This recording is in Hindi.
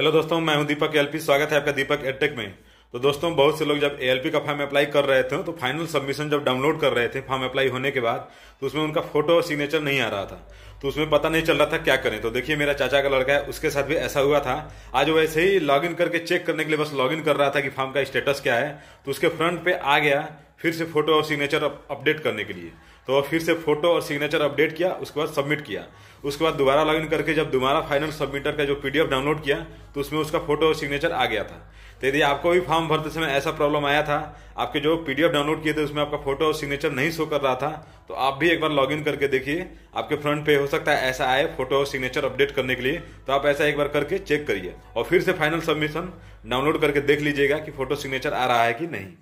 हेलो दोस्तों मैं हूं दीपक एलपी स्वागत है आपका दीपक एडटेक में तो दोस्तों बहुत से लोग जब एएलपी का फॉर्म अप्लाई कर रहे थे तो फाइनल सबमिशन जब डाउनलोड कर रहे थे फॉर्म अप्लाई होने के बाद तो उसमें उनका फोटो और सिग्नेचर नहीं आ रहा था तो उसमें पता नहीं चल रहा था क्या करें तो देखिए मेरा चाचा का लड़का है उसके साथ भी ऐसा हुआ था आज वैसे ही लॉग करके चेक करने के लिए बस लॉग कर रहा था कि फॉर्म का स्टेटस क्या है तो उसके फ्रंट पे आ गया फिर से फोटो और सिग्नेचर अपडेट करने के लिए तो फिर से फोटो और सिग्नेचर अपडेट किया उसके बाद सबमिट किया उसके बाद दोबारा लॉगिन करके जब दोबारा फाइनल सबमिटर का जो पीडीएफ डाउनलोड किया तो उसमें उसका फोटो और सिग्नेचर आ गया था तो यदि आपको भी फॉर्म भरते समय ऐसा प्रॉब्लम आया था आपके जो पीडीएफ डाउनलोड किए थे उसमें आपका फोटो और सिग्नेचर नहीं शो कर रहा था तो आप भी एक बार लॉगिन करके देखिए आपके फ्रंट पे हो सकता है ऐसा आए फोटो और सिग्नेचर अपडेट करने के लिए तो आप ऐसा एक बार करके चेक करिए और फिर से फाइनल सबमिशन डाउनलोड करके देख लीजिएगा कि फोटो सिग्नेचर आ रहा है कि नहीं